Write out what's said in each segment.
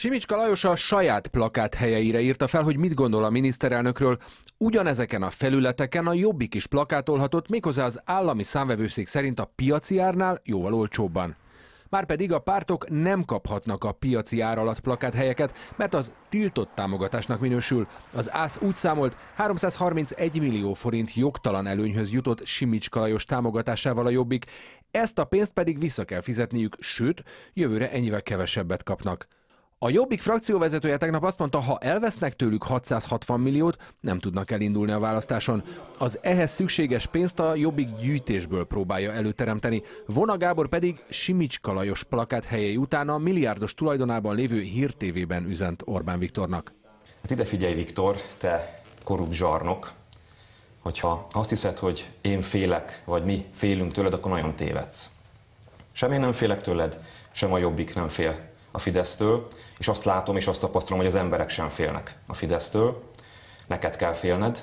Simicska Lajos a saját plakát helyeire írta fel, hogy mit gondol a miniszterelnökről. Ugyanezeken a felületeken a Jobbik is plakátolhatott, méghozzá az állami számvevőszék szerint a piaci árnál jóval olcsóbban. Márpedig a pártok nem kaphatnak a piaci ár alatt plakát helyeket, mert az tiltott támogatásnak minősül. Az ÁSZ úgy számolt, 331 millió forint jogtalan előnyhöz jutott Simicska Lajos támogatásával a Jobbik, ezt a pénzt pedig vissza kell fizetniük, sőt, jövőre ennyivel kevesebbet kapnak. A Jobbik frakcióvezetője tegnap azt mondta, ha elvesznek tőlük 660 milliót, nem tudnak elindulni a választáson. Az ehhez szükséges pénzt a Jobbik gyűjtésből próbálja előteremteni. Vona Gábor pedig Simicska Lajos plakát helyei után a milliárdos tulajdonában lévő hírtévében üzent Orbán Viktornak. Hát ide figyelj, Viktor, te korrupt zsarnok. Hogyha azt hiszed, hogy én félek, vagy mi félünk tőled, akkor nagyon tévedsz. Sem én nem félek tőled, sem a Jobbik nem fél a Fidesztől, és azt látom és azt tapasztalom, hogy az emberek sem félnek a Fidesztől. Neked kell félned.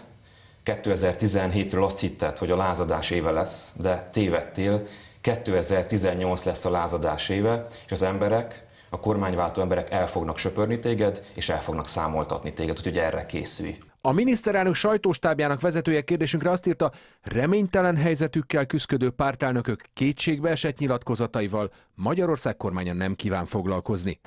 2017-ről azt hitted, hogy a lázadás éve lesz, de tévedtél. 2018 lesz a lázadás éve, és az emberek a kormányváltó emberek el fognak söpörni téged, és el fognak számoltatni téged, úgyhogy erre készülj. A miniszterelnök sajtóstábjának vezetője kérdésünkre azt írta, reménytelen helyzetükkel küzdő pártelnökök esett nyilatkozataival Magyarország kormánya nem kíván foglalkozni.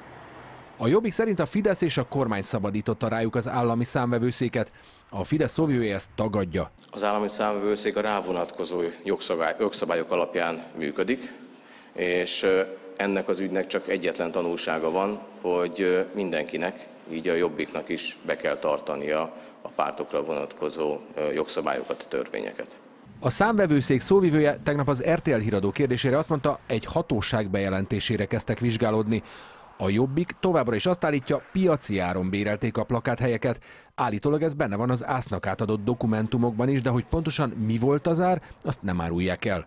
A Jobbik szerint a Fidesz és a kormány szabadította rájuk az állami számvevőszéket. A Fidesz szóvivője ezt tagadja. Az állami számvevőszék a rávonatkozó jogszabály, jogszabályok alapján működik, és ennek az ügynek csak egyetlen tanulsága van, hogy mindenkinek, így a jobbiknak is be kell tartania a pártokra vonatkozó jogszabályokat, törvényeket. A számvevőszék szóvivője tegnap az RTL híradó kérdésére azt mondta, egy hatóság bejelentésére kezdtek vizsgálódni. A Jobbik továbbra is azt állítja, piaci áron bérelték a plakáthelyeket. Állítólag ez benne van az ásznak átadott dokumentumokban is, de hogy pontosan mi volt az ár, azt nem árulják el.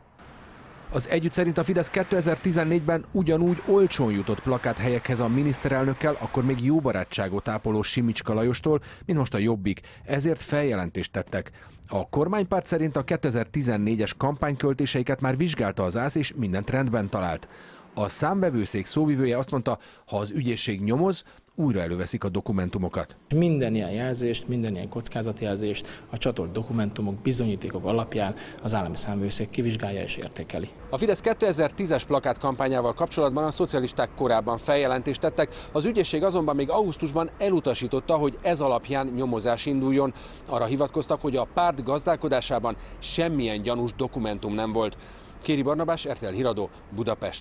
Az együtt szerint a Fidesz 2014-ben ugyanúgy olcsón jutott plakáthelyekhez a miniszterelnökkel, akkor még jó barátságot ápoló Simicska Lajostól, mint most a Jobbik, ezért feljelentést tettek. A kormánypárt szerint a 2014-es kampányköltéseiket már vizsgálta az ász, és mindent rendben talált. A számbevőszék szóvivője azt mondta, ha az ügyészség nyomoz, újra előveszik a dokumentumokat. Minden ilyen jelzést, minden ilyen kockázatjelzést a csatolt dokumentumok bizonyítékok alapján az állami számvőszék kivizsgálja és értékeli. A Fidesz 2010-es plakát kampányával kapcsolatban a szocialisták korábban feljelentést tettek, az ügyészség azonban még augusztusban elutasította, hogy ez alapján nyomozás induljon. Arra hivatkoztak, hogy a párt gazdálkodásában semmilyen gyanús dokumentum nem volt. Kéri Barnabás, RTL Híradó, Budapest.